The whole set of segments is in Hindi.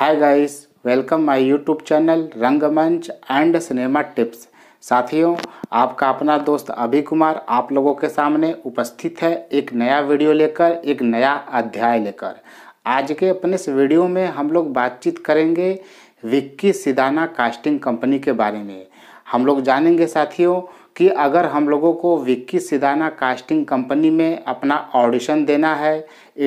hi guys welcome my YouTube channel रंगमंच एंड सिनेमा टिप्स साथियों आपका अपना दोस्त अभि कुमार आप लोगों के सामने उपस्थित है एक नया वीडियो लेकर एक नया अध्याय लेकर आज के अपने इस वीडियो में हम लोग बातचीत करेंगे विक्की सिदाना कास्टिंग कंपनी के बारे में हम लोग जानेंगे साथियों कि अगर हम लोगों को विक्की सिदाना कास्टिंग कंपनी में अपना ऑडिशन देना है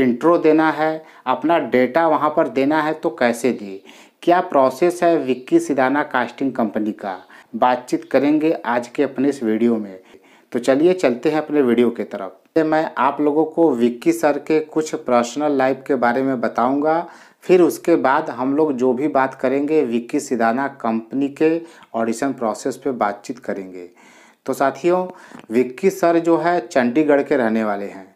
इंट्रो देना है अपना डेटा वहाँ पर देना है तो कैसे दिए क्या प्रोसेस है विक्की सिदाना कास्टिंग कंपनी का बातचीत करेंगे आज के अपने इस वीडियो में तो चलिए चलते हैं अपने वीडियो की तरफ मैं आप लोगों को विक्की सर के कुछ पर्सनल लाइफ के बारे में बताऊंगा फिर उसके बाद हम लोग जो भी बात करेंगे विक्की सिदाना कंपनी के ऑडिशन प्रोसेस पे बातचीत करेंगे तो साथियों विक्की सर जो है चंडीगढ़ के रहने वाले हैं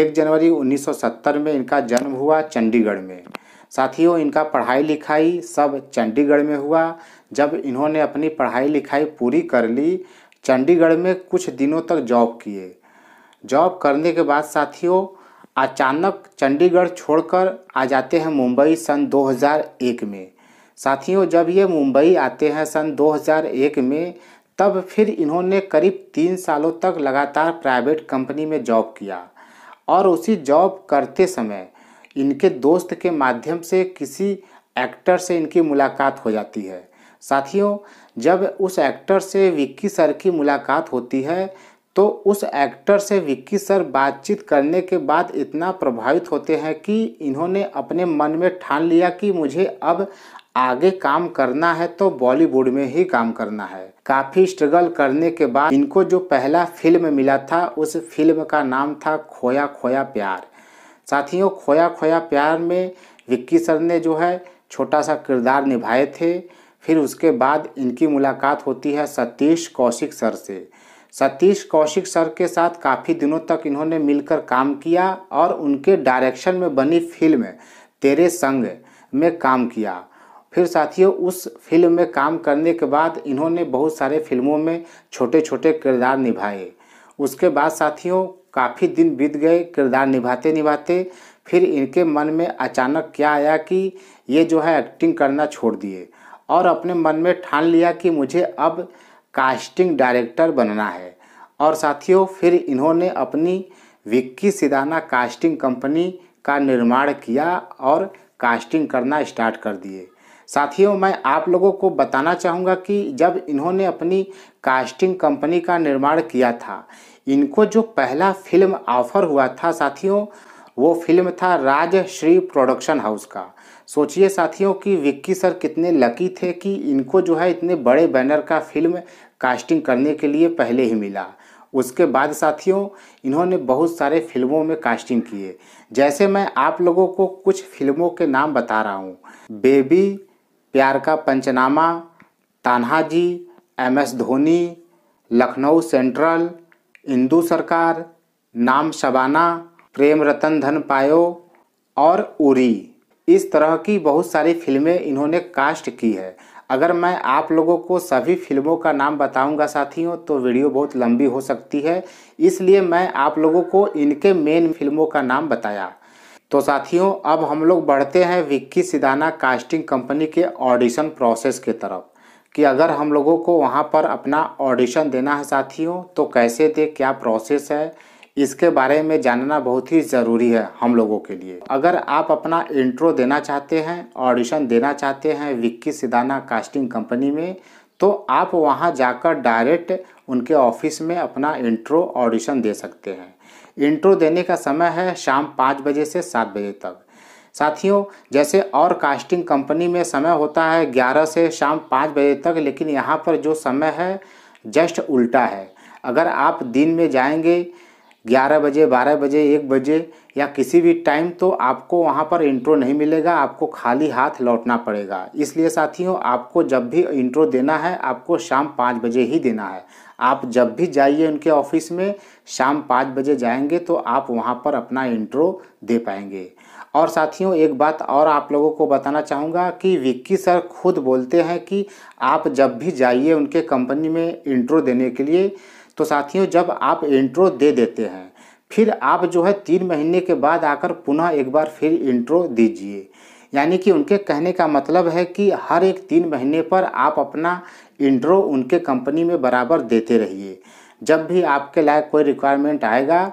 एक जनवरी 1970 में इनका जन्म हुआ चंडीगढ़ में साथियों इनका पढ़ाई लिखाई सब चंडीगढ़ में हुआ जब इन्होंने अपनी पढ़ाई लिखाई पूरी कर ली चंडीगढ़ में कुछ दिनों तक जॉब किए जॉब करने के बाद साथियों अचानक चंडीगढ़ छोड़कर आ जाते हैं मुंबई सन 2001 में साथियों जब ये मुंबई आते हैं सन 2001 में तब फिर इन्होंने करीब तीन सालों तक लगातार प्राइवेट कंपनी में जॉब किया और उसी जॉब करते समय इनके दोस्त के माध्यम से किसी एक्टर से इनकी मुलाकात हो जाती है साथियों जब उस एक्टर से विक्की सर की मुलाकात होती है तो उस एक्टर से विक्की सर बातचीत करने के बाद इतना प्रभावित होते हैं कि इन्होंने अपने मन में ठान लिया कि मुझे अब आगे काम करना है तो बॉलीवुड में ही काम करना है काफ़ी स्ट्रगल करने के बाद इनको जो पहला फिल्म मिला था उस फिल्म का नाम था खोया खोया प्यार साथियों खोया खोया प्यार में विक्की सर ने जो है छोटा सा किरदार निभाए थे फिर उसके बाद इनकी मुलाकात होती है सतीश कौशिक सर से सतीश कौशिक सर के साथ काफ़ी दिनों तक इन्होंने मिलकर काम किया और उनके डायरेक्शन में बनी फिल्म तेरे संग में काम किया फिर साथियों उस फिल्म में काम करने के बाद इन्होंने बहुत सारे फिल्मों में छोटे छोटे किरदार निभाए उसके बाद साथियों काफ़ी दिन बीत गए किरदार निभाते निभाते फिर इनके मन में अचानक क्या आया कि ये जो है एक्टिंग करना छोड़ दिए और अपने मन में ठान लिया कि मुझे अब कास्टिंग डायरेक्टर बनना है और साथियों फिर इन्होंने अपनी विक्की सिदाना कास्टिंग कंपनी का निर्माण किया और कास्टिंग करना स्टार्ट कर दिए साथियों मैं आप लोगों को बताना चाहूँगा कि जब इन्होंने अपनी कास्टिंग कंपनी का निर्माण किया था इनको जो पहला फिल्म ऑफर हुआ था साथियों वो फिल्म था राजश्री प्रोडक्शन हाउस का सोचिए साथियों कि विक्की सर कितने लकी थे कि इनको जो है इतने बड़े बैनर का फिल्म कास्टिंग करने के लिए पहले ही मिला उसके बाद साथियों इन्होंने बहुत सारे फिल्मों में कास्टिंग किए जैसे मैं आप लोगों को कुछ फिल्मों के नाम बता रहा हूँ Baby Pyaar Ka Punchnama Tanhaji M S Dhoni Lucknow Central Indu Sarkar Naam Shabana प्रेम रतन धन पायो और उरी इस तरह की बहुत सारी फिल्में इन्होंने कास्ट की है अगर मैं आप लोगों को सभी फिल्मों का नाम बताऊंगा साथियों तो वीडियो बहुत लंबी हो सकती है इसलिए मैं आप लोगों को इनके मेन फिल्मों का नाम बताया तो साथियों अब हम लोग बढ़ते हैं विक्की सिदाना कास्टिंग कंपनी के ऑडिशन प्रोसेस के तरफ कि अगर हम लोगों को वहाँ पर अपना ऑडिशन देना है साथियों तो कैसे दे क्या प्रोसेस है इसके बारे में जानना बहुत ही ज़रूरी है हम लोगों के लिए अगर आप अपना इंट्रो देना चाहते हैं ऑडिशन देना चाहते हैं विक्की सिदाना कास्टिंग कंपनी में तो आप वहाँ जाकर डायरेक्ट उनके ऑफिस में अपना इंट्रो ऑडिशन दे सकते हैं इंट्रो देने का समय है शाम पाँच बजे से सात बजे तक साथियों जैसे और कास्टिंग कंपनी में समय होता है ग्यारह से शाम पाँच बजे तक लेकिन यहाँ पर जो समय है जस्ट उल्टा है अगर आप दिन में जाएंगे ग्यारह बजे बारह बजे एक बजे या किसी भी टाइम तो आपको वहाँ पर इंट्रो नहीं मिलेगा आपको खाली हाथ लौटना पड़ेगा इसलिए साथियों आपको जब भी इंट्रो देना है आपको शाम पाँच बजे ही देना है आप जब भी जाइए उनके ऑफिस में शाम पाँच बजे जाएंगे तो आप वहाँ पर अपना इंट्रो दे पाएंगे और साथियों एक बात और आप लोगों को बताना चाहूँगा कि विक्की सर खुद बोलते हैं कि आप जब भी जाइए उनके कंपनी में इंट्रो देने के लिए तो साथियों जब आप इंट्रो दे देते हैं फिर आप जो है तीन महीने के बाद आकर पुनः एक बार फिर इंट्रो दीजिए यानी कि उनके कहने का मतलब है कि हर एक तीन महीने पर आप अपना इंट्रो उनके कंपनी में बराबर देते रहिए जब भी आपके लायक कोई रिक्वायरमेंट आएगा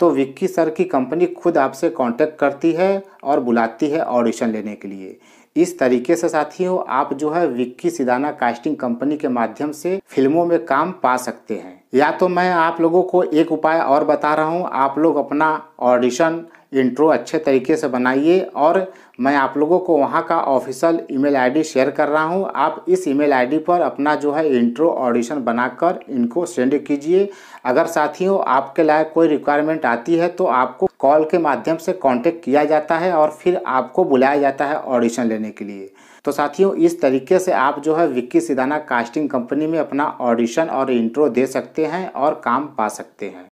तो विक्की सर की कंपनी खुद आपसे कांटेक्ट करती है और बुलाती है ऑडिशन लेने के लिए इस तरीके से साथियों आप जो है विक्की सिदाना कास्टिंग कंपनी के माध्यम से फिल्मों में काम पा सकते हैं या तो मैं आप लोगों को एक उपाय और बता रहा हूँ आप लोग अपना ऑडिशन इंट्रो अच्छे तरीके से बनाइए और मैं आप लोगों को वहाँ का ऑफिशियल ईमेल आईडी शेयर कर रहा हूँ आप इस ईमेल आईडी पर अपना जो है इंट्रो ऑडिशन बनाकर इनको सेंड कीजिए अगर साथियों आपके लायक कोई रिक्वायरमेंट आती है तो आपको कॉल के माध्यम से कॉन्टेक्ट किया जाता है और फिर आपको बुलाया जाता है ऑडिशन लेने के लिए तो साथियों इस तरीके से आप जो है विक्की सिदाना कास्टिंग कंपनी में अपना ऑडिशन और इंट्रो दे सकते हैं और काम पा सकते हैं